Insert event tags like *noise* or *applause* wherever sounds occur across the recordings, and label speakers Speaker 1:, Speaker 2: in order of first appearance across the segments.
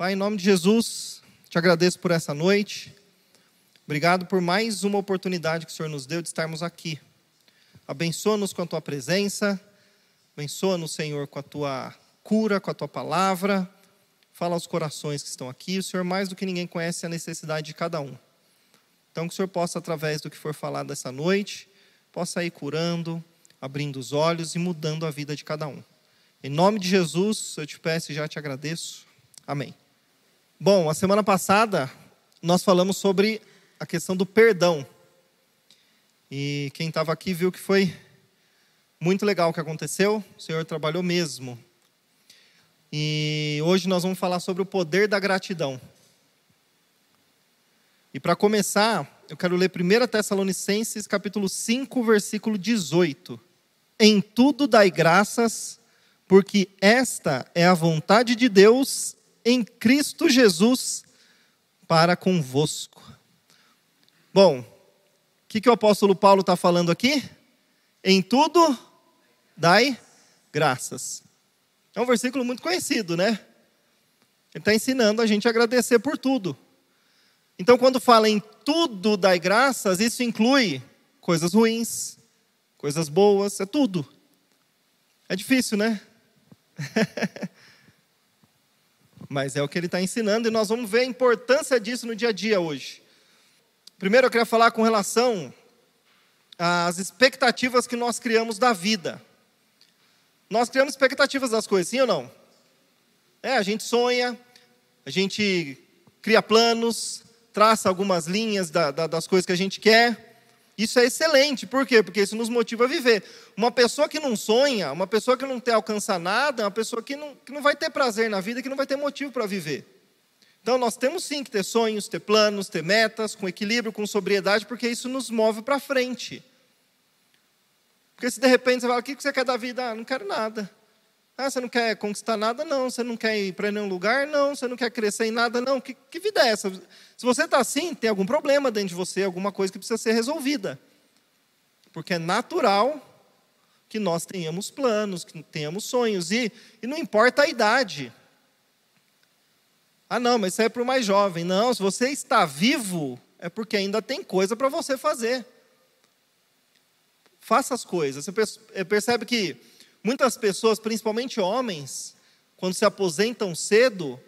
Speaker 1: Pai, em nome de Jesus, te agradeço por essa noite. Obrigado por mais uma oportunidade que o Senhor nos deu de estarmos aqui. Abençoa-nos com a tua presença, abençoa-nos, Senhor, com a tua cura, com a tua palavra. Fala aos corações que estão aqui. O Senhor, mais do que ninguém, conhece a necessidade de cada um. Então, que o Senhor possa, através do que for falado essa noite, possa ir curando, abrindo os olhos e mudando a vida de cada um. Em nome de Jesus, eu te peço e já te agradeço. Amém. Bom, a semana passada nós falamos sobre a questão do perdão. E quem estava aqui viu que foi muito legal o que aconteceu, o Senhor trabalhou mesmo. E hoje nós vamos falar sobre o poder da gratidão. E para começar, eu quero ler 1 Tessalonicenses capítulo 5, versículo 18. Em tudo dai graças, porque esta é a vontade de Deus em Cristo Jesus para convosco. Bom, o que, que o apóstolo Paulo está falando aqui? Em tudo dai graças. É um versículo muito conhecido, né? Ele está ensinando a gente a agradecer por tudo. Então, quando fala em tudo dai graças, isso inclui coisas ruins, coisas boas, é tudo. É difícil, né? *laughs* mas é o que ele está ensinando e nós vamos ver a importância disso no dia a dia hoje. Primeiro eu queria falar com relação às expectativas que nós criamos da vida. Nós criamos expectativas das coisas, sim ou não? É, a gente sonha, a gente cria planos, traça algumas linhas da, da, das coisas que a gente quer, isso é excelente, por quê? Porque isso nos motiva a viver. Uma pessoa que não sonha, uma pessoa que não alcança nada, é uma pessoa que não, que não vai ter prazer na vida, que não vai ter motivo para viver. Então nós temos sim que ter sonhos, ter planos, ter metas, com equilíbrio, com sobriedade, porque isso nos move para frente. Porque se de repente você fala, o que você quer da vida? Ah, não quero nada. Ah, você não quer conquistar nada? Não. Você não quer ir para nenhum lugar? Não. Você não quer crescer em nada? Não. Que, que vida é essa? Se você está assim, tem algum problema dentro de você, alguma coisa que precisa ser resolvida. Porque é natural que nós tenhamos planos, que tenhamos sonhos. E, e não importa a idade. Ah, não, mas isso é para o mais jovem. Não, se você está vivo, é porque ainda tem coisa para você fazer. Faça as coisas. Você eh, percebe que Muitas pessoas, principalmente homens, quando se aposentam cedo,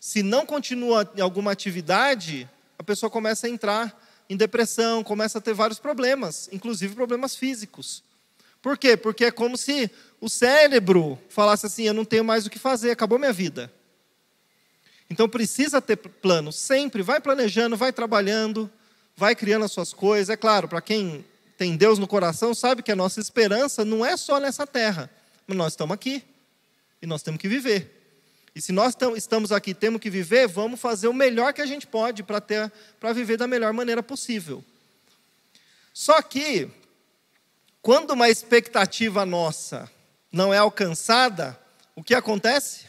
Speaker 1: se não continua em alguma atividade, a pessoa começa a entrar em depressão, começa a ter vários problemas, inclusive problemas físicos. Por quê? Porque é como se o cérebro falasse assim: eu não tenho mais o que fazer, acabou minha vida. Então precisa ter plano sempre, vai planejando, vai trabalhando, vai criando as suas coisas. É claro, para quem tem Deus no coração, sabe que a nossa esperança não é só nessa terra, mas nós estamos aqui e nós temos que viver. E se nós estamos aqui, temos que viver, vamos fazer o melhor que a gente pode para ter para viver da melhor maneira possível. Só que quando uma expectativa nossa não é alcançada, o que acontece?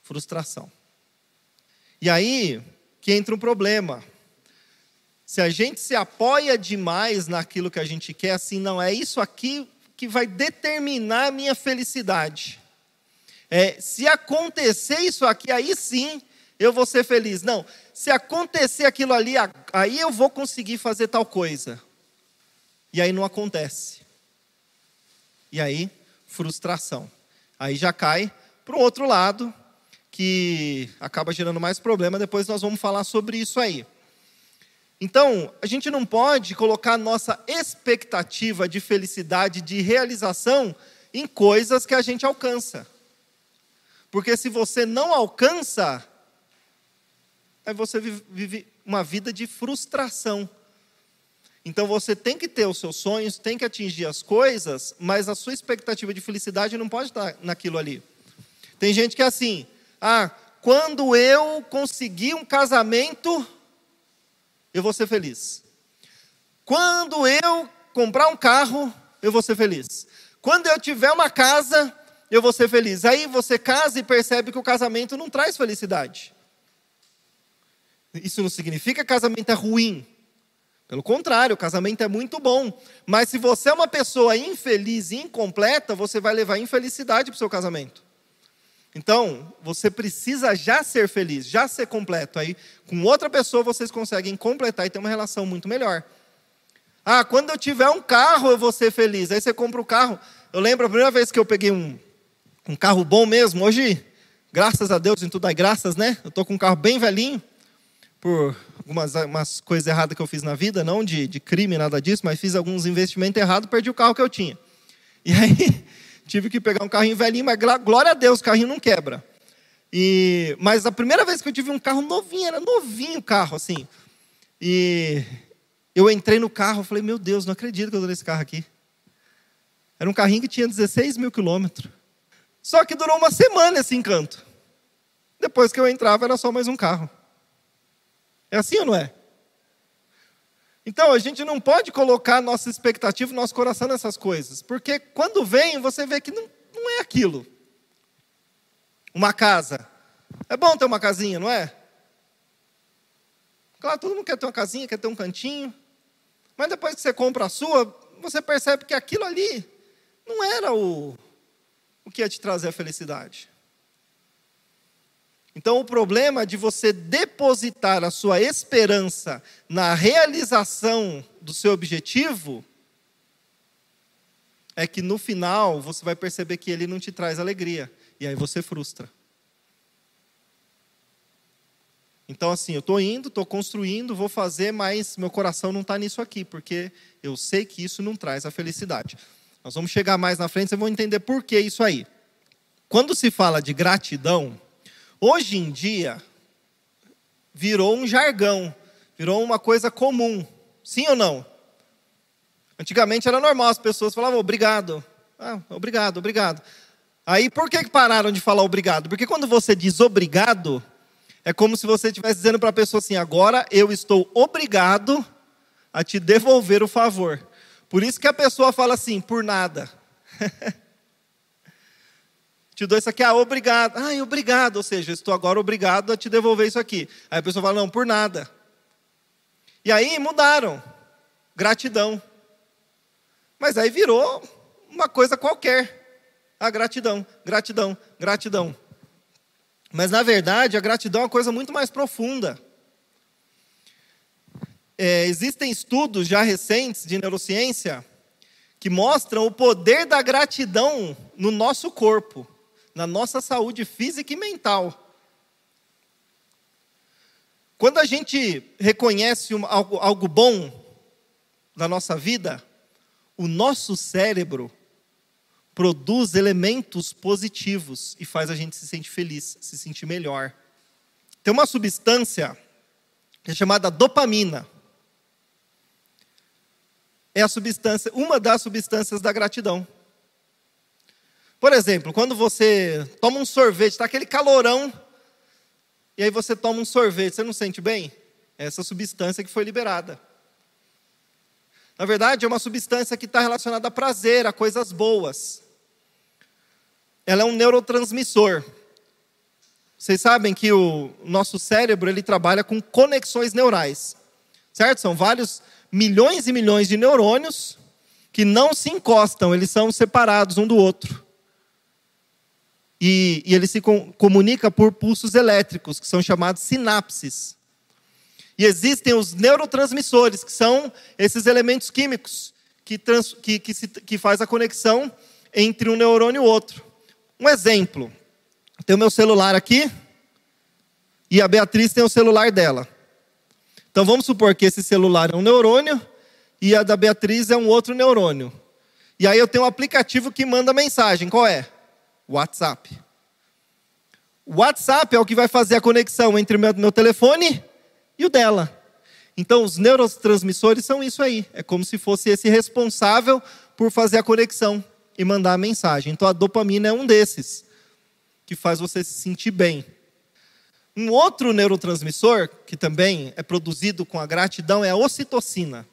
Speaker 1: Frustração. E aí que entra um problema. Se a gente se apoia demais naquilo que a gente quer, assim, não, é isso aqui que vai determinar a minha felicidade. É, se acontecer isso aqui, aí sim eu vou ser feliz. Não, se acontecer aquilo ali, aí eu vou conseguir fazer tal coisa. E aí não acontece. E aí, frustração. Aí já cai para o outro lado, que acaba gerando mais problema. Depois nós vamos falar sobre isso aí. Então, a gente não pode colocar nossa expectativa de felicidade, de realização, em coisas que a gente alcança. Porque se você não alcança, aí você vive uma vida de frustração. Então você tem que ter os seus sonhos, tem que atingir as coisas, mas a sua expectativa de felicidade não pode estar naquilo ali. Tem gente que é assim: ah, quando eu conseguir um casamento, eu vou ser feliz. Quando eu comprar um carro, eu vou ser feliz. Quando eu tiver uma casa, eu vou ser feliz. Aí você casa e percebe que o casamento não traz felicidade. Isso não significa que casamento é ruim. Pelo contrário, o casamento é muito bom. Mas se você é uma pessoa infeliz e incompleta, você vai levar infelicidade para o seu casamento. Então, você precisa já ser feliz, já ser completo. Aí, com outra pessoa, vocês conseguem completar e ter uma relação muito melhor. Ah, quando eu tiver um carro, eu vou ser feliz. Aí você compra o carro. Eu lembro a primeira vez que eu peguei um, um carro bom mesmo. Hoje, graças a Deus, em tudo dá graças, né? Eu estou com um carro bem velhinho, por algumas coisas erradas que eu fiz na vida, não de, de crime, nada disso, mas fiz alguns investimentos errados, perdi o carro que eu tinha. E aí, Tive que pegar um carrinho velhinho, mas glória a Deus, o carrinho não quebra. E, mas a primeira vez que eu tive um carro novinho, era novinho o carro, assim. E eu entrei no carro, falei, meu Deus, não acredito que eu tô esse carro aqui. Era um carrinho que tinha 16 mil quilômetros. Só que durou uma semana esse encanto. Depois que eu entrava, era só mais um carro. É assim ou não é? Então, a gente não pode colocar nossa expectativa, nosso coração nessas coisas, porque quando vem, você vê que não, não é aquilo. Uma casa. É bom ter uma casinha, não é? Claro, todo mundo quer ter uma casinha, quer ter um cantinho. Mas depois que você compra a sua, você percebe que aquilo ali não era o, o que ia te trazer a felicidade. Então, o problema é de você depositar a sua esperança na realização do seu objetivo é que no final você vai perceber que ele não te traz alegria. E aí você frustra. Então, assim, eu estou indo, estou construindo, vou fazer, mas meu coração não está nisso aqui, porque eu sei que isso não traz a felicidade. Nós vamos chegar mais na frente, vocês vão entender por que isso aí. Quando se fala de gratidão, Hoje em dia, virou um jargão, virou uma coisa comum. Sim ou não? Antigamente era normal, as pessoas falavam obrigado. Ah, obrigado, obrigado. Aí por que pararam de falar obrigado? Porque quando você diz obrigado, é como se você estivesse dizendo para a pessoa assim: agora eu estou obrigado a te devolver o favor. Por isso que a pessoa fala assim, por nada. *laughs* te dou isso aqui, ah, obrigado. Ah, obrigado, ou seja, estou agora obrigado a te devolver isso aqui. Aí a pessoa fala, não, por nada. E aí mudaram, gratidão. Mas aí virou uma coisa qualquer. A gratidão, gratidão, gratidão. Mas na verdade, a gratidão é uma coisa muito mais profunda. É, existem estudos já recentes de neurociência que mostram o poder da gratidão no nosso corpo na nossa saúde física e mental. Quando a gente reconhece algo, algo bom na nossa vida, o nosso cérebro produz elementos positivos e faz a gente se sentir feliz, se sentir melhor. Tem uma substância que é chamada dopamina. É a substância, uma das substâncias da gratidão. Por exemplo, quando você toma um sorvete, está aquele calorão, e aí você toma um sorvete, você não sente bem? É essa substância que foi liberada. Na verdade, é uma substância que está relacionada a prazer, a coisas boas. Ela é um neurotransmissor. Vocês sabem que o nosso cérebro ele trabalha com conexões neurais, certo? São vários milhões e milhões de neurônios que não se encostam, eles são separados um do outro. E, e ele se com, comunica por pulsos elétricos, que são chamados sinapses. E existem os neurotransmissores, que são esses elementos químicos que, trans, que, que, se, que faz a conexão entre um neurônio e outro. Um exemplo, tem o meu celular aqui e a Beatriz tem o celular dela. Então vamos supor que esse celular é um neurônio e a da Beatriz é um outro neurônio. E aí eu tenho um aplicativo que manda mensagem, qual é? WhatsApp. O WhatsApp é o que vai fazer a conexão entre o meu, meu telefone e o dela. Então, os neurotransmissores são isso aí. É como se fosse esse responsável por fazer a conexão e mandar a mensagem. Então, a dopamina é um desses que faz você se sentir bem. Um outro neurotransmissor que também é produzido com a gratidão é a ocitocina.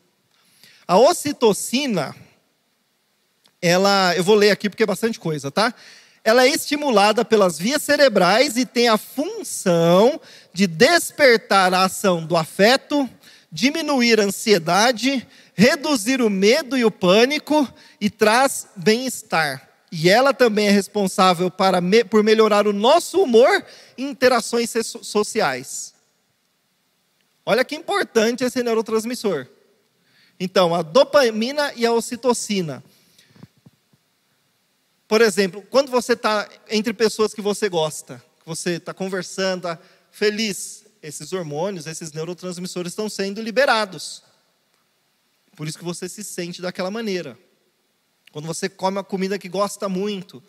Speaker 1: A ocitocina, ela, eu vou ler aqui porque é bastante coisa, tá? ela é estimulada pelas vias cerebrais e tem a função de despertar a ação do afeto, diminuir a ansiedade, reduzir o medo e o pânico e traz bem-estar. E ela também é responsável para, por melhorar o nosso humor e interações sociais. Olha que importante esse neurotransmissor. Então, a dopamina e a ocitocina por exemplo, quando você está entre pessoas que você gosta, que você está conversando, está ah, feliz, esses hormônios, esses neurotransmissores estão sendo liberados. Por isso que você se sente daquela maneira. Quando você come a comida que gosta muito.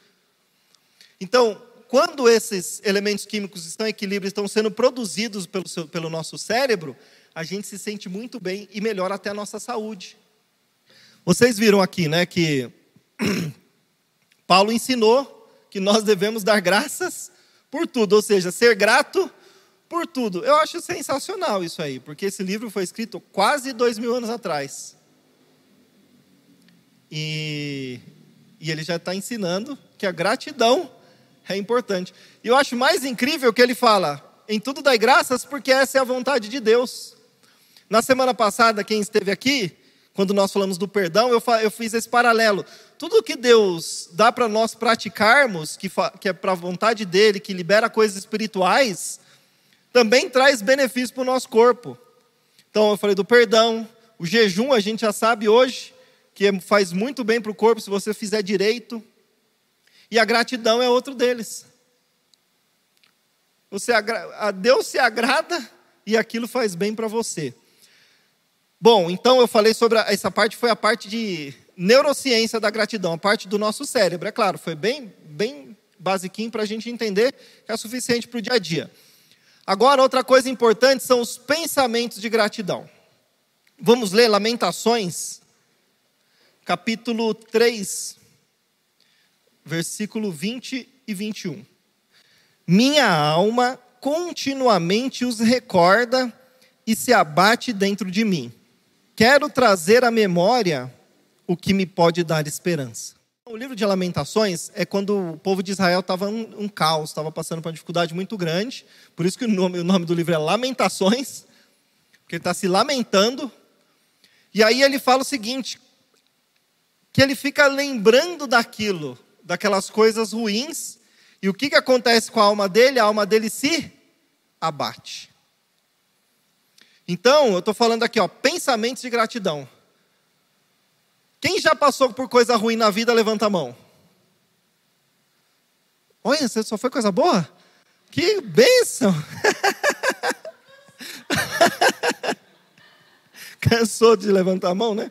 Speaker 1: Então, quando esses elementos químicos estão em equilíbrio, estão sendo produzidos pelo, seu, pelo nosso cérebro, a gente se sente muito bem e melhora até a nossa saúde. Vocês viram aqui, né, que *clears throat* Paulo ensinou que nós devemos dar graças por tudo, ou seja, ser grato por tudo. Eu acho sensacional isso aí, porque esse livro foi escrito quase dois mil anos atrás. E, e ele já está ensinando que a gratidão é importante. E eu acho mais incrível que ele fala: em tudo dai graças, porque essa é a vontade de Deus. Na semana passada, quem esteve aqui, quando nós falamos do perdão, eu, eu fiz esse paralelo. Tudo que Deus dá para nós praticarmos, que, que é para a vontade dele, que libera coisas espirituais, também traz benefício para o nosso corpo. Então, eu falei do perdão, o jejum, a gente já sabe hoje, que faz muito bem para o corpo se você fizer direito. E a gratidão é outro deles. Você, a Deus se agrada e aquilo faz bem para você. Bom, então eu falei sobre a, essa parte, foi a parte de neurociência da gratidão, a parte do nosso cérebro, é claro, foi bem, bem basiquinho para a gente entender que é suficiente para o dia a dia. Agora, outra coisa importante são os pensamentos de gratidão. Vamos ler Lamentações, capítulo 3, versículo 20 e 21. Minha alma continuamente os recorda e se abate dentro de mim quero trazer à memória o que me pode dar esperança. O livro de Lamentações é quando o povo de Israel estava um, um caos, estava passando por uma dificuldade muito grande. Por isso que o nome, o nome do livro é Lamentações, porque ele está se lamentando. E aí ele fala o seguinte: que ele fica lembrando daquilo, daquelas coisas ruins. E o que, que acontece com a alma dele? A alma dele se abate. Então, eu estou falando aqui, ó, pensamentos de gratidão. Quem já passou por coisa ruim na vida, levanta a mão. Olha, você só foi coisa boa? Que bênção! *laughs* Cansou de levantar a mão, né?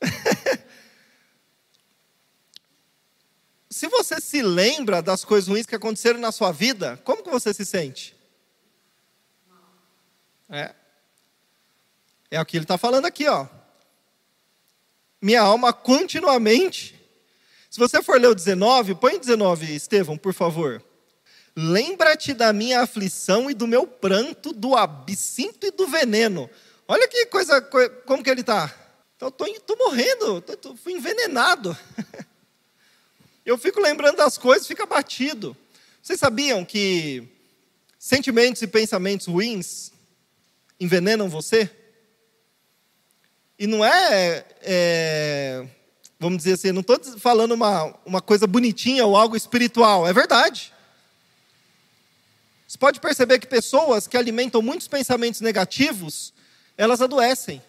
Speaker 1: *laughs* se você se lembra das coisas ruins que aconteceram na sua vida, como que você se sente? É. É o que ele está falando aqui, ó. Minha alma continuamente. Se você for ler o 19, põe 19, Estevão, por favor. Lembra-te da minha aflição e do meu pranto, do absinto e do veneno. Olha que coisa, como que ele está. Então, tô, tô morrendo, tô, tô, fui envenenado. *laughs* Eu fico lembrando das coisas, fica batido. Vocês sabiam que sentimentos e pensamentos ruins envenenam você? E não é, é vamos dizer assim, não estou falando uma, uma coisa bonitinha ou algo espiritual, é verdade. Você pode perceber que pessoas que alimentam muitos pensamentos negativos, elas adoecem.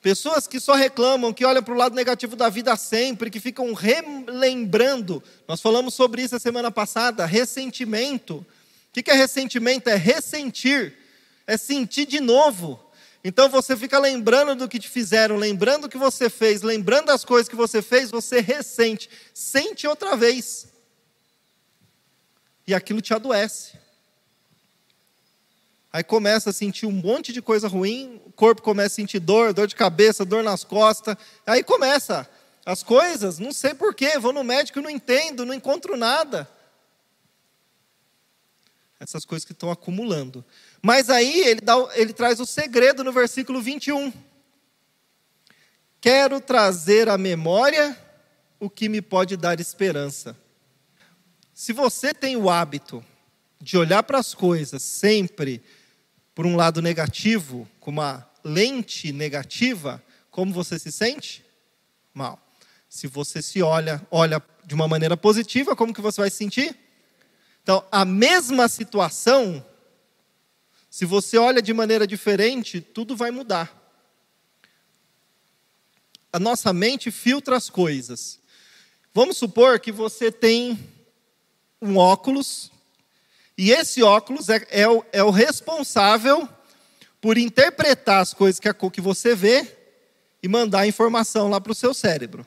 Speaker 1: Pessoas que só reclamam, que olham para o lado negativo da vida sempre, que ficam relembrando. Nós falamos sobre isso a semana passada, ressentimento. O que é ressentimento? É ressentir, é sentir de novo, então você fica lembrando do que te fizeram, lembrando o que você fez, lembrando as coisas que você fez, você ressente, sente outra vez. E aquilo te adoece. Aí começa a sentir um monte de coisa ruim, o corpo começa a sentir dor, dor de cabeça, dor nas costas. Aí começa as coisas, não sei porquê, vou no médico, não entendo, não encontro nada essas coisas que estão acumulando. Mas aí ele, dá, ele traz o segredo no versículo 21. Quero trazer à memória o que me pode dar esperança. Se você tem o hábito de olhar para as coisas sempre por um lado negativo, com uma lente negativa, como você se sente? Mal. Se você se olha, olha de uma maneira positiva, como que você vai se sentir? Então, a mesma situação, se você olha de maneira diferente, tudo vai mudar. A nossa mente filtra as coisas. Vamos supor que você tem um óculos, e esse óculos é, é, o, é o responsável por interpretar as coisas que, a, que você vê e mandar a informação lá para o seu cérebro.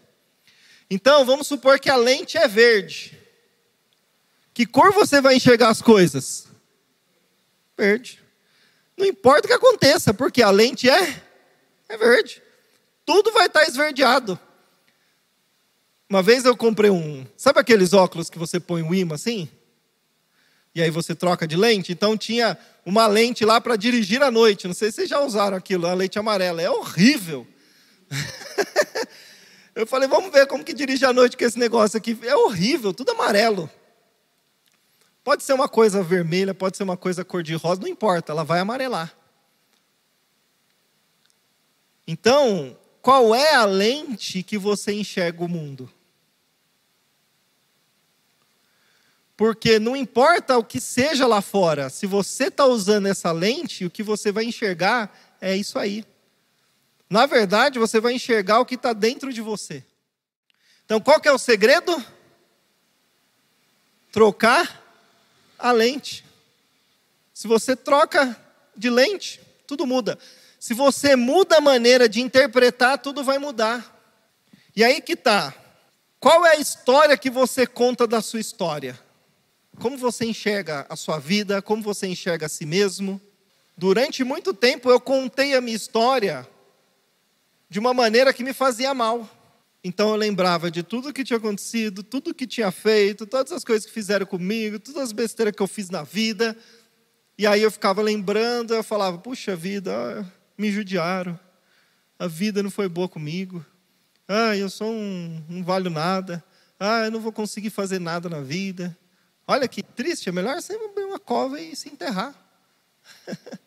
Speaker 1: Então, vamos supor que a lente é verde. Que cor você vai enxergar as coisas? Verde. Não importa o que aconteça, porque a lente é, é verde. Tudo vai estar esverdeado. Uma vez eu comprei um. Sabe aqueles óculos que você põe o um imã assim? E aí você troca de lente? Então tinha uma lente lá para dirigir à noite. Não sei se vocês já usaram aquilo, a lente amarela. É horrível. *laughs* eu falei, vamos ver como que dirige à noite com esse negócio aqui. É horrível, tudo amarelo. Pode ser uma coisa vermelha, pode ser uma coisa cor-de-rosa, não importa, ela vai amarelar. Então, qual é a lente que você enxerga o mundo? Porque não importa o que seja lá fora, se você está usando essa lente, o que você vai enxergar é isso aí. Na verdade, você vai enxergar o que está dentro de você. Então, qual que é o segredo? Trocar a lente. Se você troca de lente, tudo muda. Se você muda a maneira de interpretar, tudo vai mudar. E aí que tá. Qual é a história que você conta da sua história? Como você enxerga a sua vida? Como você enxerga a si mesmo? Durante muito tempo eu contei a minha história de uma maneira que me fazia mal. Então eu lembrava de tudo que tinha acontecido, tudo que tinha feito, todas as coisas que fizeram comigo, todas as besteiras que eu fiz na vida. E aí eu ficava lembrando, eu falava: puxa vida, ah, me judiaram, a vida não foi boa comigo, ah, eu sou um, não valho nada, ah, eu não vou conseguir fazer nada na vida. Olha que triste, é melhor você abrir uma cova e se enterrar. *laughs*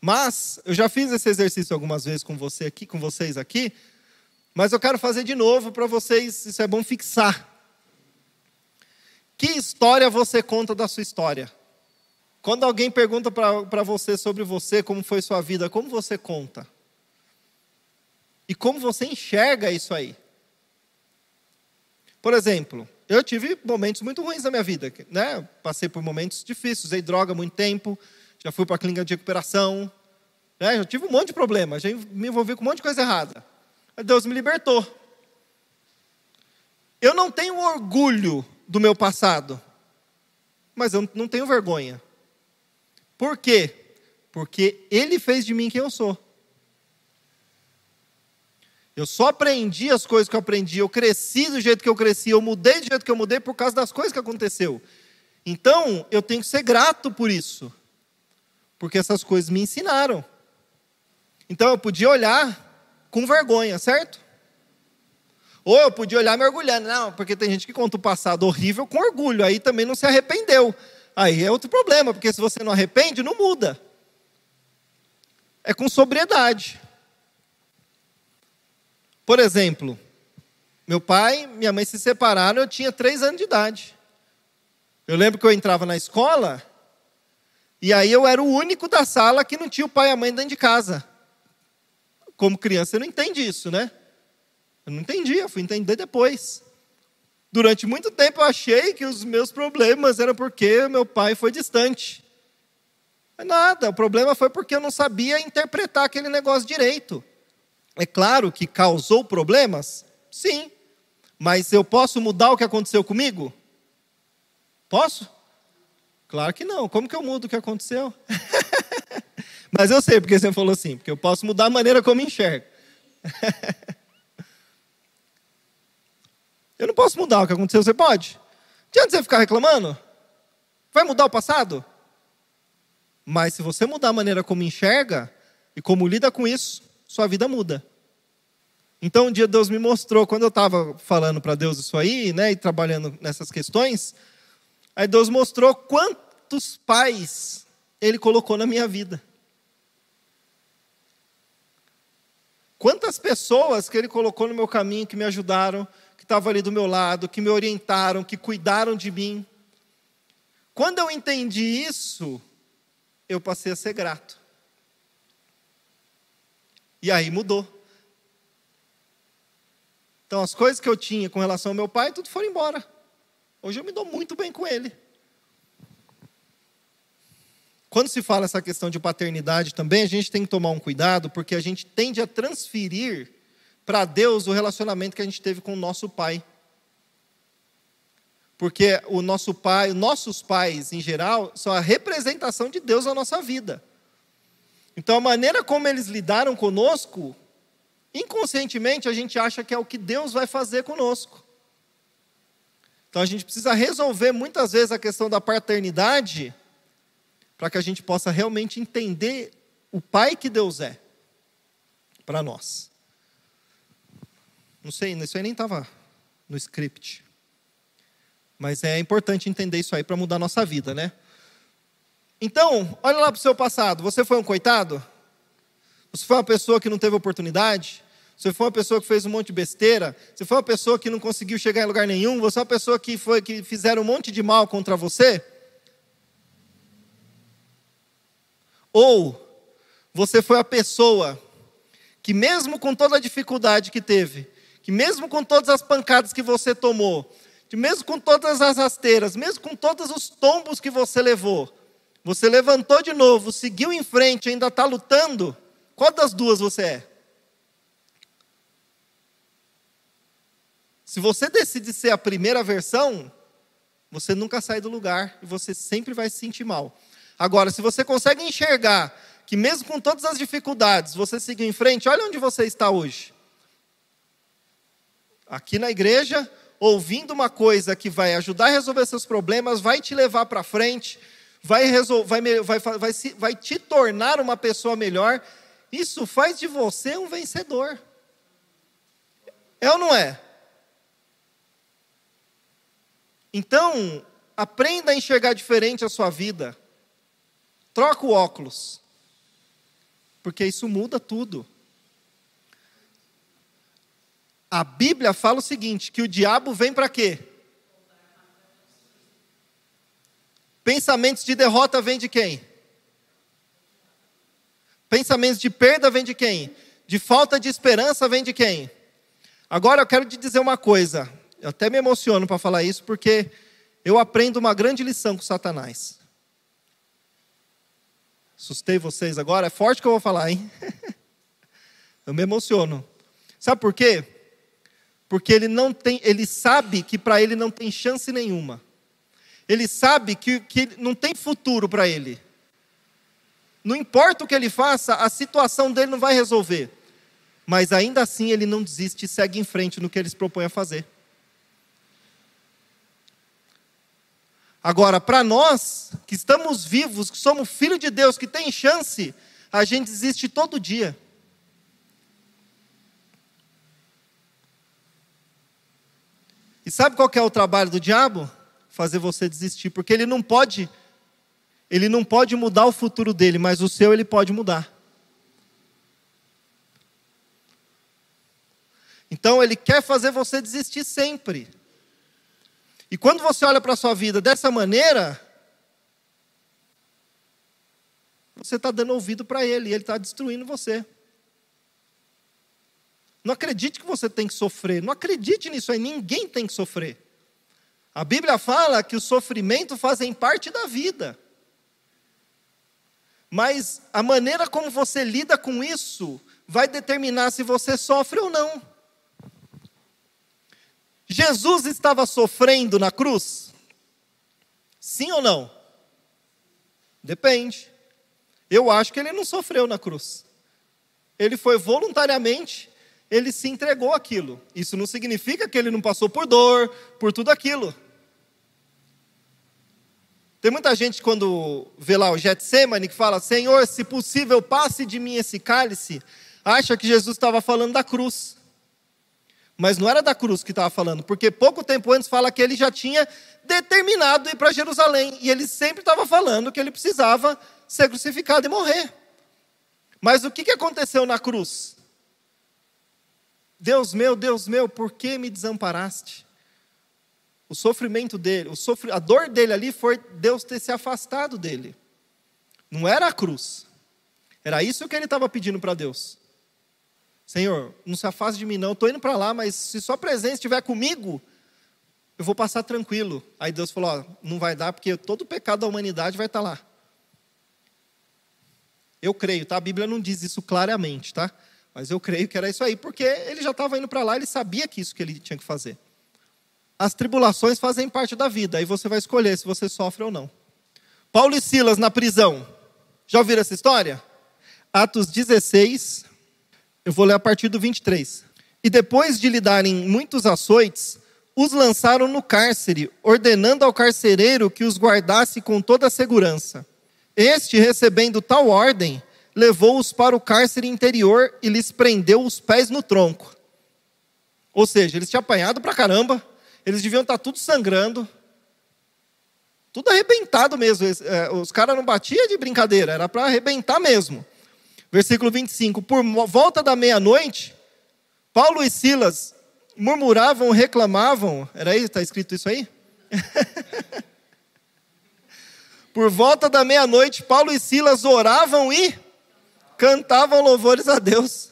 Speaker 1: Mas eu já fiz esse exercício algumas vezes com você aqui, com vocês aqui, mas eu quero fazer de novo para vocês, isso é bom fixar. Que história você conta da sua história? Quando alguém pergunta para você sobre você, como foi sua vida, como você conta? E como você enxerga isso aí? Por exemplo, eu tive momentos muito ruins na minha vida, né? Passei por momentos difíceis, usei droga muito tempo, já fui para a clínica de recuperação, né? já tive um monte de problema, já me envolvi com um monte de coisa errada. Deus me libertou. Eu não tenho orgulho do meu passado, mas eu não tenho vergonha. Por quê? Porque Ele fez de mim quem eu sou. Eu só aprendi as coisas que eu aprendi, eu cresci do jeito que eu cresci, eu mudei do jeito que eu mudei por causa das coisas que aconteceu. Então, eu tenho que ser grato por isso porque essas coisas me ensinaram. Então eu podia olhar com vergonha, certo? Ou eu podia olhar mergulhando, não, porque tem gente que conta o passado horrível com orgulho, aí também não se arrependeu. Aí é outro problema, porque se você não arrepende, não muda. É com sobriedade. Por exemplo, meu pai e minha mãe se separaram, eu tinha três anos de idade. Eu lembro que eu entrava na escola, e aí eu era o único da sala que não tinha o pai e a mãe dentro de casa. Como criança, eu não entendi isso, né? Eu não entendi, eu fui entender depois. Durante muito tempo eu achei que os meus problemas eram porque meu pai foi distante. Mas nada, o problema foi porque eu não sabia interpretar aquele negócio direito. É claro que causou problemas? Sim. Mas eu posso mudar o que aconteceu comigo? Posso? Claro que não. Como que eu mudo o que aconteceu? *laughs* Mas eu sei porque você falou assim, porque eu posso mudar a maneira como enxergo. *laughs* eu não posso mudar o que aconteceu, você pode? Adianta você ficar reclamando? Vai mudar o passado? Mas se você mudar a maneira como enxerga e como lida com isso, sua vida muda. Então um dia Deus me mostrou, quando eu estava falando para Deus isso aí, né, e trabalhando nessas questões, Aí Deus mostrou quantos pais Ele colocou na minha vida. Quantas pessoas que Ele colocou no meu caminho, que me ajudaram, que estavam ali do meu lado, que me orientaram, que cuidaram de mim. Quando eu entendi isso, eu passei a ser grato. E aí mudou. Então as coisas que eu tinha com relação ao meu pai, tudo foram embora. Hoje eu me dou muito bem com ele. Quando se fala essa questão de paternidade também, a gente tem que tomar um cuidado, porque a gente tende a transferir para Deus o relacionamento que a gente teve com o nosso pai. Porque o nosso pai, nossos pais em geral, são a representação de Deus na nossa vida. Então a maneira como eles lidaram conosco, inconscientemente a gente acha que é o que Deus vai fazer conosco. Então a gente precisa resolver muitas vezes a questão da paternidade para que a gente possa realmente entender o pai que Deus é para nós. Não sei, isso aí nem estava no script. Mas é importante entender isso aí para mudar a nossa vida, né? Então, olha lá para o seu passado. Você foi um coitado? Você foi uma pessoa que não teve oportunidade? você foi uma pessoa que fez um monte de besteira, você foi uma pessoa que não conseguiu chegar em lugar nenhum, você é uma pessoa que, foi, que fizeram um monte de mal contra você? Ou você foi a pessoa que, mesmo com toda a dificuldade que teve, que mesmo com todas as pancadas que você tomou, que mesmo com todas as rasteiras, mesmo com todos os tombos que você levou, você levantou de novo, seguiu em frente, ainda está lutando, qual das duas você é? Se você decide ser a primeira versão, você nunca sai do lugar e você sempre vai se sentir mal. Agora, se você consegue enxergar que mesmo com todas as dificuldades, você seguiu em frente, olha onde você está hoje. Aqui na igreja, ouvindo uma coisa que vai ajudar a resolver seus problemas, vai te levar para frente, vai, resol... vai, vai, vai, vai te tornar uma pessoa melhor. Isso faz de você um vencedor. É ou não é? Então, aprenda a enxergar diferente a sua vida. Troca o óculos. Porque isso muda tudo. A Bíblia fala o seguinte: que o diabo vem para quê? Pensamentos de derrota vêm de quem? Pensamentos de perda vêm de quem? De falta de esperança vem de quem? Agora eu quero te dizer uma coisa: eu até me emociono para falar isso, porque eu aprendo uma grande lição com Satanás. Assustei vocês agora, é forte que eu vou falar, hein? *laughs* eu me emociono. Sabe por quê? Porque ele não tem, ele sabe que para ele não tem chance nenhuma. Ele sabe que, que não tem futuro para ele. Não importa o que ele faça, a situação dele não vai resolver. Mas ainda assim ele não desiste e segue em frente no que eles propõem a fazer. Agora, para nós que estamos vivos, que somos filho de Deus, que tem chance, a gente existe todo dia. E sabe qual é o trabalho do diabo? Fazer você desistir, porque ele não pode ele não pode mudar o futuro dele, mas o seu ele pode mudar. Então ele quer fazer você desistir sempre. E quando você olha para a sua vida dessa maneira, você está dando ouvido para ele e ele está destruindo você. Não acredite que você tem que sofrer. Não acredite nisso aí. Ninguém tem que sofrer. A Bíblia fala que o sofrimento fazem parte da vida. Mas a maneira como você lida com isso vai determinar se você sofre ou não. Jesus estava sofrendo na cruz? Sim ou não? Depende. Eu acho que ele não sofreu na cruz. Ele foi voluntariamente, ele se entregou aquilo. Isso não significa que ele não passou por dor, por tudo aquilo. Tem muita gente quando vê lá o Getsemane que fala: Senhor, se possível, passe de mim esse cálice. Acha que Jesus estava falando da cruz. Mas não era da cruz que estava falando, porque pouco tempo antes fala que ele já tinha determinado ir para Jerusalém. E ele sempre estava falando que ele precisava ser crucificado e morrer. Mas o que, que aconteceu na cruz? Deus meu, Deus meu, por que me desamparaste? O sofrimento dele, o sofr... a dor dele ali foi Deus ter se afastado dele. Não era a cruz. Era isso que ele estava pedindo para Deus. Senhor, não se afaste de mim não, estou indo para lá, mas se sua presença estiver comigo, eu vou passar tranquilo. Aí Deus falou, ó, não vai dar, porque todo o pecado da humanidade vai estar tá lá. Eu creio, tá? A Bíblia não diz isso claramente, tá? Mas eu creio que era isso aí, porque ele já estava indo para lá, ele sabia que isso que ele tinha que fazer. As tribulações fazem parte da vida, aí você vai escolher se você sofre ou não. Paulo e Silas na prisão. Já ouviram essa história? Atos 16, eu vou ler a partir do 23. E depois de lhe darem muitos açoites, os lançaram no cárcere, ordenando ao carcereiro que os guardasse com toda a segurança. Este, recebendo tal ordem, levou-os para o cárcere interior e lhes prendeu os pés no tronco. Ou seja, eles tinham apanhado pra caramba, eles deviam estar tá tudo sangrando, tudo arrebentado mesmo. É, os caras não batiam de brincadeira, era para arrebentar mesmo. Versículo 25: Por volta da meia-noite, Paulo e Silas murmuravam, reclamavam. Era aí? Está escrito isso aí? *laughs* Por volta da meia-noite, Paulo e Silas oravam e cantavam louvores a Deus.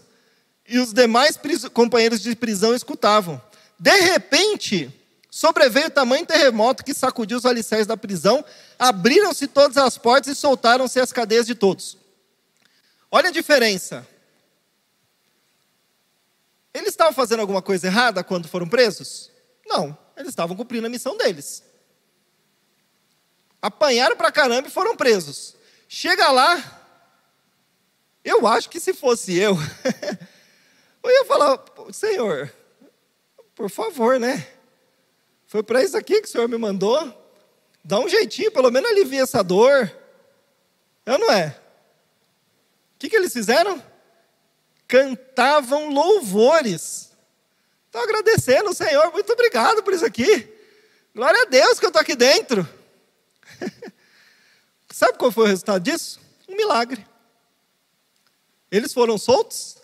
Speaker 1: E os demais companheiros de prisão escutavam. De repente, sobreveio tamanho terremoto que sacudiu os alicerces da prisão, abriram-se todas as portas e soltaram-se as cadeias de todos. Olha a diferença. Eles estavam fazendo alguma coisa errada quando foram presos? Não, eles estavam cumprindo a missão deles. Apanharam pra caramba e foram presos. Chega lá, eu acho que se fosse eu, *laughs* eu ia falar: Senhor, por favor, né? Foi para isso aqui que o Senhor me mandou. Dá um jeitinho, pelo menos alivia essa dor. Eu não é? que, que eles fizeram? Cantavam louvores. Estou agradecendo, Senhor, muito obrigado por isso aqui. Glória a Deus que eu estou aqui dentro. *laughs* Sabe qual foi o resultado disso? Um milagre. Eles foram soltos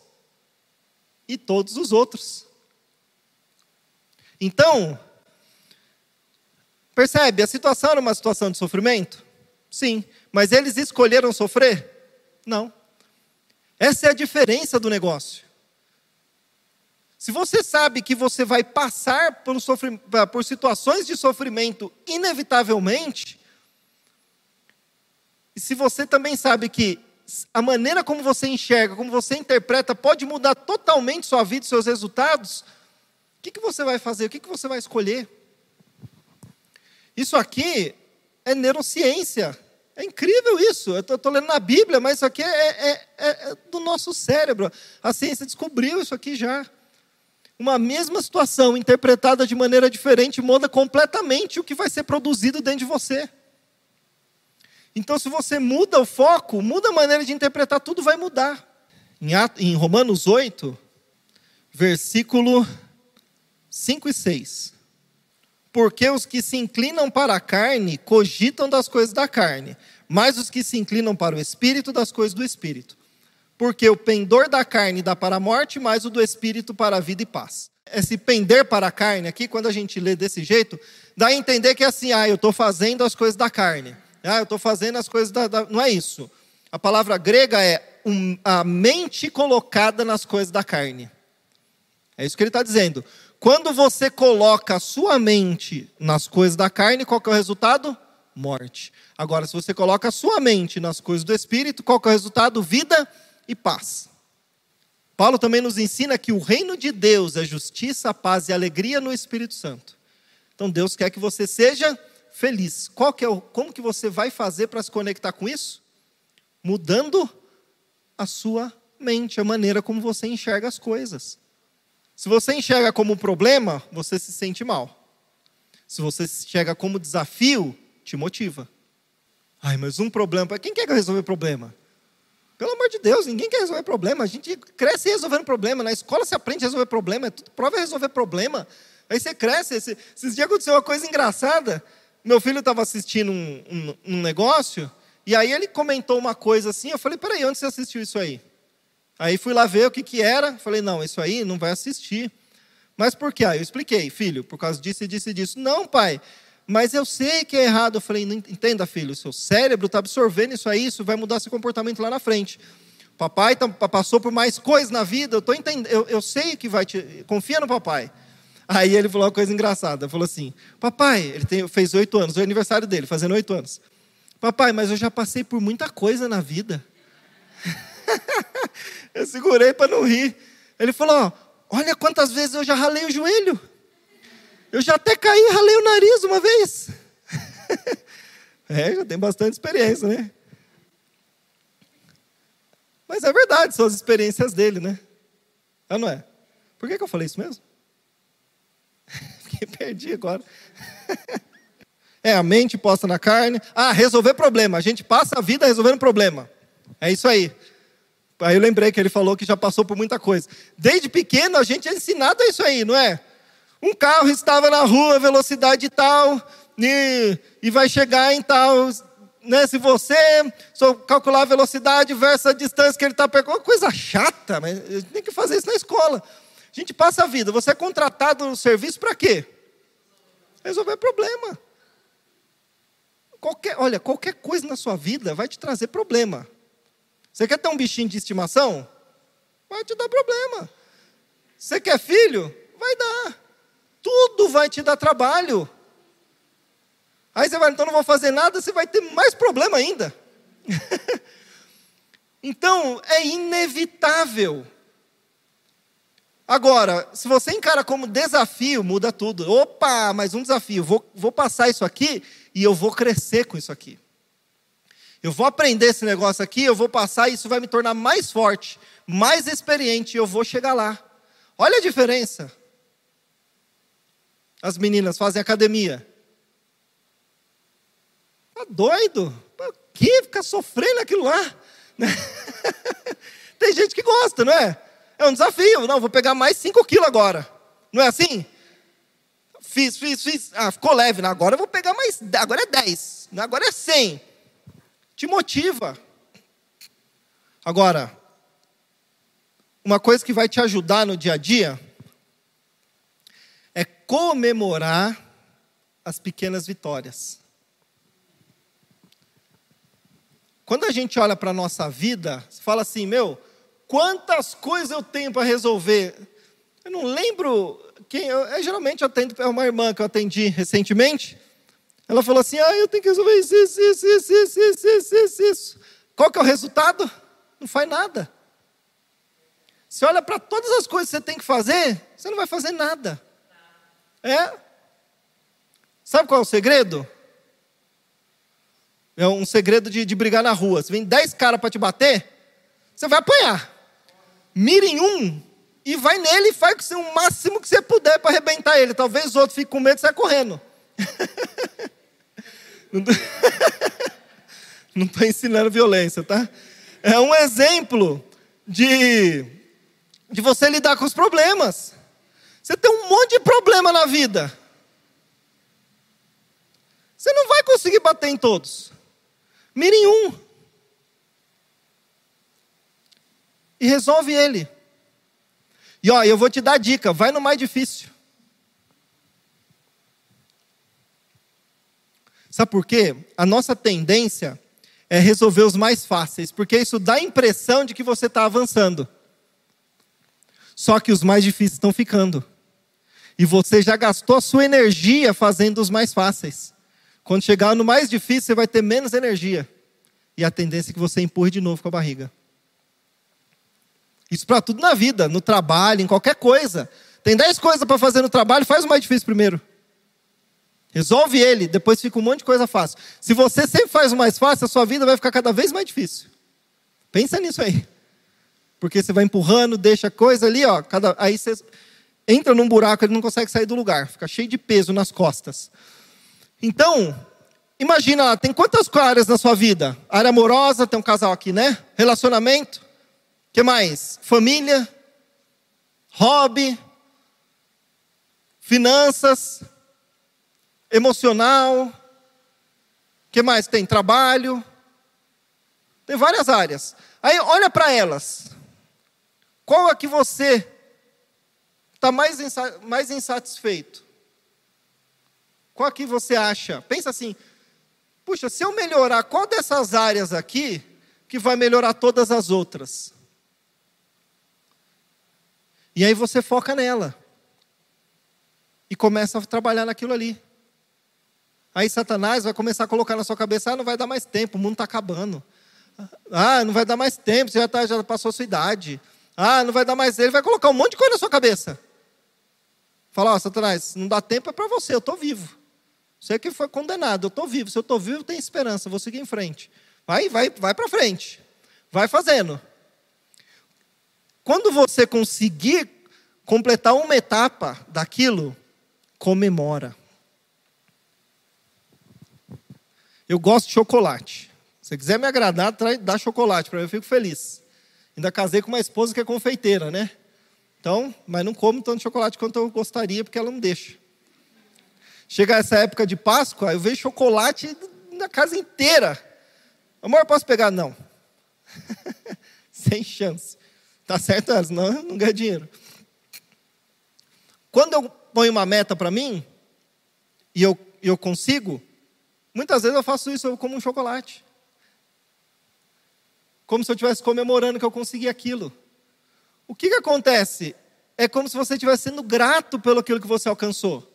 Speaker 1: e todos os outros. Então, percebe, a situação era uma situação de sofrimento? Sim, mas eles escolheram sofrer? Não. Essa é a diferença do negócio. Se você sabe que você vai passar por, eh, por situações de sofrimento inevitavelmente, e se você também sabe que a maneira como você enxerga, como você interpreta, pode mudar totalmente sua vida e seus resultados, o que, que você vai fazer? O que, que você vai escolher? Isso aqui é neurociência. É incrível isso. Eu estou lendo na Bíblia, mas isso aqui é é, é, é, é, do nosso cérebro. A ciência descobriu isso aqui já. Uma mesma situação interpretada de maneira diferente muda completamente o que vai ser produzido dentro de você. Então, se você muda o foco, muda a maneira de interpretar, tudo vai mudar. Em, em Romanos 8, versículo 5 e 6. Porque os que se inclinam para a carne cogitam das coisas da carne, mas os que se inclinam para o espírito, das coisas do espírito. Porque o pendor da carne dá para a morte, mas o do espírito para a vida e paz. Esse pender para a carne aqui, quando a gente lê desse jeito, dá a entender que é assim, ah, eu estou fazendo as coisas da carne, ah, eu estou fazendo as coisas da, da. Não é isso. A palavra grega é um, a mente colocada nas coisas da carne. É isso que ele está dizendo. Quando você coloca a sua mente nas coisas da carne, qual é o resultado? Morte. Agora, se você coloca a sua mente nas coisas do espírito, qual é o resultado? Vida e paz. Paulo também nos ensina que o reino de Deus é justiça, paz e alegria no Espírito Santo. Então Deus quer que você seja feliz. Qual que é o, como que você vai fazer para se conectar com isso? Mudando a sua mente, a maneira como você enxerga as coisas. Se você enxerga como problema, você se sente mal. Se você enxerga como desafio, te motiva. Ai, mas um problema. Quem quer resolver problema? Pelo amor de Deus, ninguém quer resolver problema. A gente cresce resolvendo problema. Na escola se aprende a resolver problema. É tudo prova é resolver problema. Aí você cresce. esses dias aconteceu uma coisa engraçada. Meu filho estava assistindo um, um, um negócio. E aí ele comentou uma coisa assim. Eu falei: peraí, onde você assistiu isso aí? Aí fui lá ver o que, que era, falei, não, isso aí não vai assistir. Mas por quê? Aí eu expliquei, filho, por causa disso e disso e disso. Não, pai, mas eu sei que é errado. Eu falei, entenda, filho, seu cérebro está absorvendo isso aí, isso vai mudar seu comportamento lá na frente. Papai tá, passou por mais coisas na vida, eu, tô eu, eu sei que vai te. Confia no papai. Aí ele falou uma coisa engraçada, falou assim, papai, ele tem, fez oito anos, é o aniversário dele, fazendo oito anos. Papai, mas eu já passei por muita coisa na vida. *laughs* Eu segurei para não rir. Ele falou: Olha quantas vezes eu já ralei o joelho. Eu já até caí e ralei o nariz uma vez. *laughs* é, já tem bastante experiência, né? Mas é verdade, são as experiências dele, né? Ah, não é? Por que, que eu falei isso mesmo? *laughs* Fiquei perdi agora. *laughs* é a mente posta na carne. Ah, resolver problema. A gente passa a vida resolvendo problema. É isso aí. Aí eu lembrei que ele falou que já passou por muita coisa. Desde pequeno a gente é ensinado a isso aí, não é? Um carro estava na rua, velocidade tal, e, e vai chegar em tal. Né? Se você só calcular a velocidade versus a distância que ele está percorrendo, coisa chata, mas a gente tem que fazer isso na escola. A gente passa a vida. Você é contratado no serviço para quê? Resolver problema. Qualquer, olha, qualquer coisa na sua vida vai te trazer problema. Você quer ter um bichinho de estimação? Vai te dar problema. Você quer filho? Vai dar. Tudo vai te dar trabalho. Aí você vai, então não vou fazer nada, você vai ter mais problema ainda. *laughs* então, é inevitável. Agora, se você encara como desafio, muda tudo. Opa, mais um desafio. Vou, vou passar isso aqui e eu vou crescer com isso aqui. Eu vou aprender esse negócio aqui, eu vou passar, e isso vai me tornar mais forte, mais experiente, eu vou chegar lá. Olha a diferença. As meninas fazem academia. Tá doido? Por que ficar sofrendo aquilo lá? *laughs* Tem gente que gosta, não é? É um desafio. Não, vou pegar mais 5 quilos agora. Não é assim? Fiz, fiz, fiz. Ah, ficou leve. Agora eu vou pegar mais. Agora é 10. Agora é 100 te motiva. Agora, uma coisa que vai te ajudar no dia a dia é comemorar as pequenas vitórias. Quando a gente olha para a nossa vida, fala assim, meu, quantas coisas eu tenho para resolver? Eu não lembro quem. Eu, é, geralmente eu atendo, é uma irmã que eu atendi recentemente. Ela falou assim: ah, eu tenho que resolver isso, isso, isso, isso, isso, isso, isso, isso. Qual que é o resultado? Não faz nada. Você olha para todas as coisas que você tem que fazer, você não vai fazer nada. É? Sabe qual é o segredo? É um segredo de, de brigar na rua. Se vem dez caras para te bater, você vai apanhar. Mira em um e vai nele e faz o máximo que você puder para arrebentar ele. Talvez os outros fiquem com medo e saia correndo. *laughs* Não estou *laughs* ensinando violência, tá? É um exemplo de, de você lidar com os problemas. Você tem um monte de problema na vida. Você não vai conseguir bater em todos. Mire em um. E resolve ele. E ó, eu vou te dar dica, vai no mais difícil. Sabe por quê? A nossa tendência é resolver os mais fáceis, porque isso dá a impressão de que você está avançando. Só que os mais difíceis estão ficando. E você já gastou a sua energia fazendo os mais fáceis. Quando chegar no mais difícil, você vai ter menos energia. E a tendência é que você empurre de novo com a barriga. Isso para tudo na vida, no trabalho, em qualquer coisa. Tem dez coisas para fazer no trabalho, faz o mais difícil primeiro. Resolve ele, depois fica um monte de coisa fácil. Se você sempre faz o mais fácil, a sua vida vai ficar cada vez mais difícil. Pensa nisso aí. Porque você vai empurrando, deixa coisa ali, ó, cada, aí você entra num buraco, ele não consegue sair do lugar, fica cheio de peso nas costas. Então, imagina lá, tem quantas áreas na sua vida? Área amorosa, tem um casal aqui, né? Relacionamento, que mais? Família, hobby, finanças, emocional, que mais tem? Trabalho. Tem várias áreas. Aí olha para elas. Qual é que você está mais, insa mais insatisfeito? Qual é que você acha? Pensa assim: puxa, se eu melhorar qual dessas áreas aqui, que vai melhorar todas as outras? E aí você foca nela. E começa a trabalhar naquilo ali. Aí Satanás vai começar a colocar na sua cabeça: ah, não vai dar mais tempo, o mundo está acabando. Ah, não vai dar mais tempo, você já, tá, já passou a sua idade. Ah, não vai dar mais. Ele vai colocar um monte de coisa na sua cabeça. Fala, ó, Satanás, não dá tempo é para você, eu estou vivo. Você que foi condenado, eu estou vivo. Se eu estou vivo, tem esperança, vou seguir em frente. Vai, vai, vai para frente. Vai fazendo. Quando você conseguir completar uma etapa daquilo, comemora. Eu gosto de chocolate. Se você quiser me agradar, trai, dá chocolate para mim, eu fico feliz. Ainda casei com uma esposa que é confeiteira, né? Então, mas não como tanto chocolate quanto eu gostaria, porque ela não deixa. Chega essa época de Páscoa, eu vejo chocolate na casa inteira. Amor, posso pegar? Não. *laughs* Sem chance. Tá certo elas? Não, não ganha dinheiro. Quando eu ponho uma meta para mim, e eu, eu consigo, Muitas vezes eu faço isso, eu como um chocolate. Como se eu estivesse comemorando que eu consegui aquilo. O que, que acontece? É como se você estivesse sendo grato pelo aquilo que você alcançou.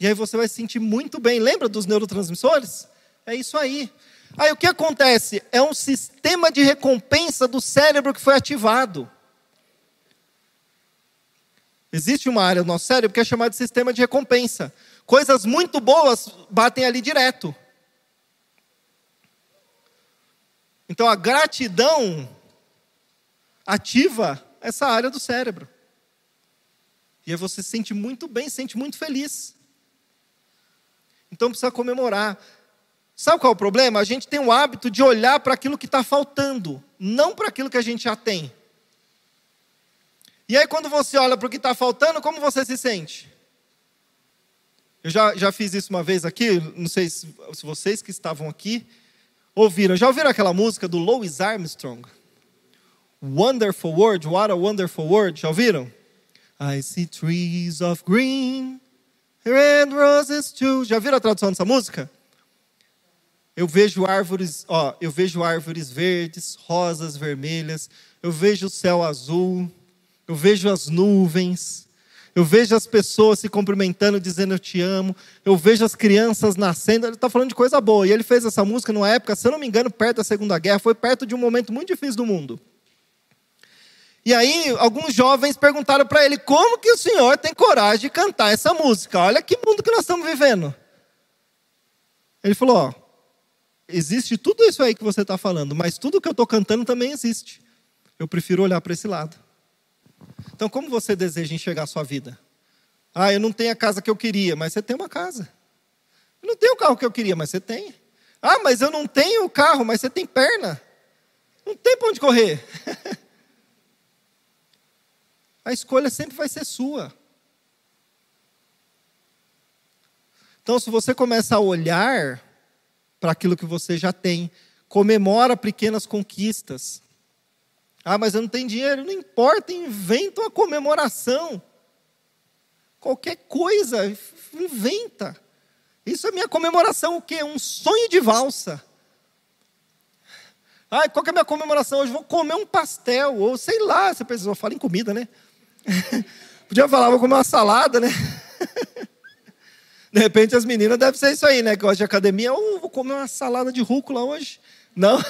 Speaker 1: E aí você vai se sentir muito bem. Lembra dos neurotransmissores? É isso aí. Aí o que acontece? É um sistema de recompensa do cérebro que foi ativado. Existe uma área do nosso cérebro que é chamada de sistema de recompensa. Coisas muito boas batem ali direto. Então a gratidão ativa essa área do cérebro. E aí você se sente muito bem, se sente muito feliz. Então precisa comemorar. Sabe qual é o problema? A gente tem o hábito de olhar para aquilo que está faltando, não para aquilo que a gente já tem. E aí, quando você olha para o que está faltando, como você se sente? Eu já, já fiz isso uma vez aqui, não sei se, se vocês que estavam aqui ouviram. Já ouviram aquela música do Louis Armstrong? Wonderful World, What a Wonderful World, já ouviram? I see trees of green and roses too. Já viram a tradução dessa música? Eu vejo árvores, ó, eu vejo árvores verdes, rosas vermelhas, eu vejo o céu azul, eu vejo as nuvens, eu vejo as pessoas se cumprimentando, dizendo eu te amo, eu vejo as crianças nascendo, ele está falando de coisa boa. E ele fez essa música numa época, se eu não me engano, perto da Segunda Guerra, foi perto de um momento muito difícil do mundo. E aí, alguns jovens perguntaram para ele: como que o senhor tem coragem de cantar essa música? Olha que mundo que nós estamos vivendo. Ele falou: ó, existe tudo isso aí que você está falando, mas tudo que eu estou cantando também existe. Eu prefiro olhar para esse lado. Então, como você deseja enxergar a sua vida? Ah, eu não tenho a casa que eu queria, mas você tem uma casa. Eu não tenho o carro que eu queria, mas você tem. Ah, mas eu não tenho o carro, mas você tem perna. Não tem para onde correr. *laughs* a escolha sempre vai ser sua. Então, se você começa a olhar para aquilo que você já tem, comemora pequenas conquistas, ah, mas eu não tenho dinheiro. Não importa, inventa uma comemoração. Qualquer coisa, inventa. Isso é minha comemoração, o quê? Um sonho de valsa. Ah, qual que é a minha comemoração hoje? Vou comer um pastel, ou sei lá, você precisou falar em comida, né? *laughs* Podia falar, vou comer uma salada, né? *laughs* de repente as meninas devem ser isso aí, né? Que eu de academia, ou oh, vou comer uma salada de rúcula hoje. Não? *laughs*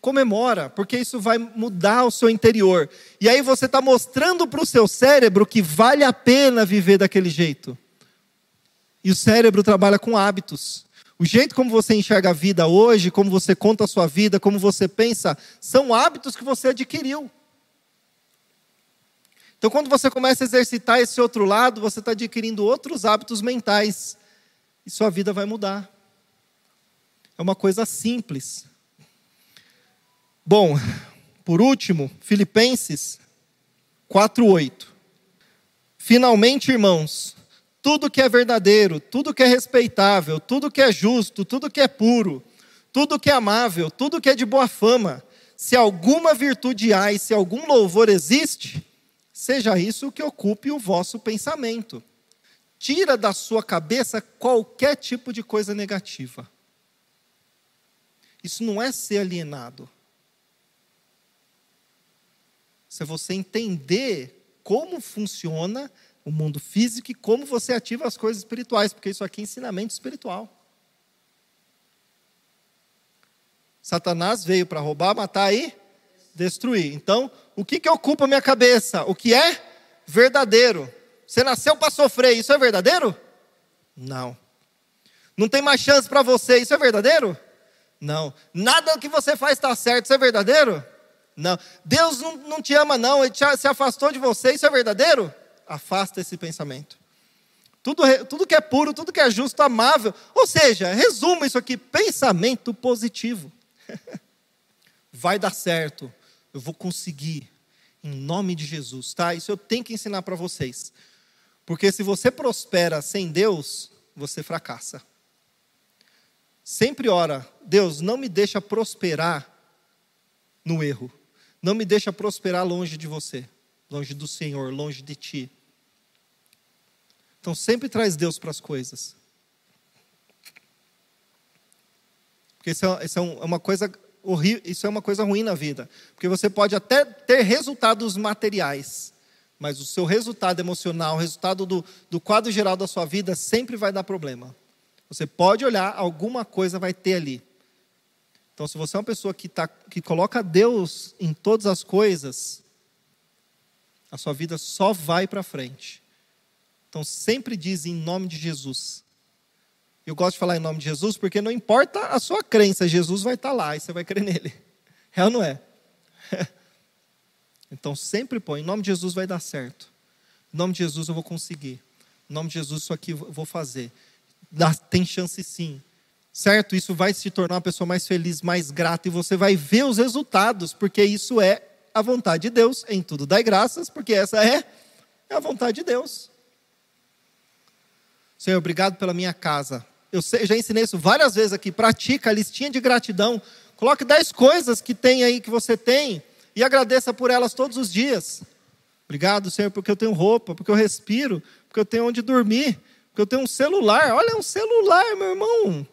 Speaker 1: comemora, porque isso vai mudar o seu interior. E aí você está mostrando para o seu cérebro que vale a pena viver daquele jeito. E o cérebro trabalha com hábitos. O jeito como você enxerga a vida hoje, como você conta a sua vida, como você pensa, são hábitos que você adquiriu. Então, quando você começa a exercitar esse outro lado, você está adquirindo outros hábitos mentais e sua vida vai mudar. É uma coisa simples, Bom, por último, Filipenses 4:8. Finalmente, irmãos, tudo que é verdadeiro, tudo que é respeitável, tudo que é justo, tudo que é puro, tudo que é amável, tudo que é de boa fama, se alguma virtude há e se algum louvor existe, seja isso o que ocupe o vosso pensamento. Tira da sua cabeça qualquer tipo de coisa negativa. Isso não é ser alienado se você entender como funciona o mundo físico e como você ativa as coisas espirituais, porque isso aqui é ensinamento espiritual. Satanás veio para roubar, matar e destruir. Então, o que, que ocupa minha cabeça? O que é verdadeiro? Você nasceu para sofrer, isso é verdadeiro? Não. Não tem mais chance para você, isso é verdadeiro? Não. Nada que você faz está certo, isso é verdadeiro? Não, Deus não, não te ama, não, ele te, se afastou de você, isso é verdadeiro? Afasta esse pensamento. Tudo, tudo que é puro, tudo que é justo, amável. Ou seja, resuma isso aqui: pensamento positivo. *laughs* Vai dar certo, eu vou conseguir, em nome de Jesus, tá? Isso eu tenho que ensinar para vocês. Porque se você prospera sem Deus, você fracassa. Sempre ora, Deus, não me deixa prosperar no erro. Não me deixa prosperar longe de você, longe do Senhor, longe de ti. Então sempre traz Deus para as coisas. Porque isso, é, isso é, é uma coisa horrível, isso é uma coisa ruim na vida. Porque você pode até ter resultados materiais, mas o seu resultado emocional, o resultado do, do quadro geral da sua vida sempre vai dar problema. Você pode olhar, alguma coisa vai ter ali. Então, se você é uma pessoa que, tá, que coloca Deus em todas as coisas, a sua vida só vai para frente. Então, sempre diz em nome de Jesus. Eu gosto de falar em nome de Jesus porque não importa a sua crença, Jesus vai estar tá lá e você vai crer nele. *laughs* É ou não é? *laughs* Então, sempre põe: em nome de Jesus vai dar certo. Em nome de Jesus eu vou conseguir. Em nome de Jesus isso aqui eu vou fazer. Dá, tem chance sim certo? Isso vai se tornar uma pessoa mais feliz, mais grata, e você vai ver os resultados, porque isso é a vontade de Deus. Em tudo dai graças, porque essa é, é a vontade de Deus. Senhor, obrigado pela minha casa. Eu já ensinei isso várias vezes aqui. Pratica a listinha de gratidão. Coloque dez coisas que tem aí, que você tem, e agradeça por elas todos os dias. Obrigado, Senhor, porque eu tenho roupa, porque eu respiro, porque eu tenho onde dormir, porque eu tenho um celular. Olha, um celular, meu irmão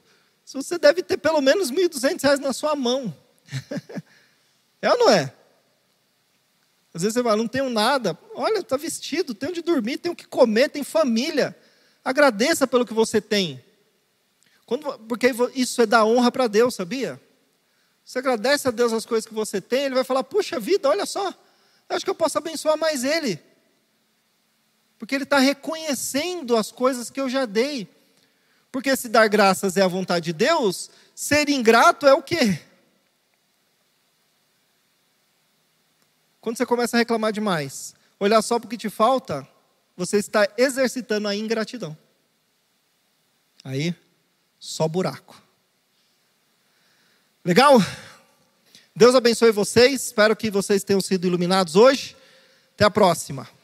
Speaker 1: você deve ter pelo menos R$ 1.200 na sua mão. *laughs* é ou não é? Às vezes você fala, não tenho nada. Olha, está vestido, tem onde dormir, tem o que comer, tem família. Agradeça pelo que você tem. Quando, porque isso é dar honra para Deus, sabia? Você agradece a Deus as coisas que você tem, Ele vai falar, puxa vida, olha só, eu acho que eu posso abençoar mais Ele. Porque Ele está reconhecendo as coisas que eu já dei. Porque se dar graças é a vontade de Deus, ser ingrato é o quê? Quando você começa a reclamar demais, olhar só para o que te falta, você está exercitando a ingratidão. Aí, só buraco. Legal? Deus abençoe vocês. Espero que vocês tenham sido iluminados hoje. Até a próxima.